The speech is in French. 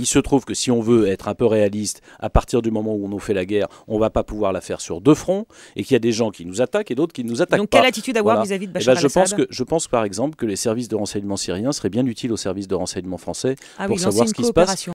Il se trouve que si on veut être un peu réaliste, à partir du moment où on nous fait la guerre, on va pas pouvoir la faire sur deux fronts et qu'il y a des gens qui nous attaquent et d'autres qui nous attaquent pas. quelle attitude avoir vis-à-vis de eh Bachar ben, je pense Je pense par exemple que les services de renseignement syriens seraient bien utiles aux services de renseignement français ah pour savoir ce qui se passe.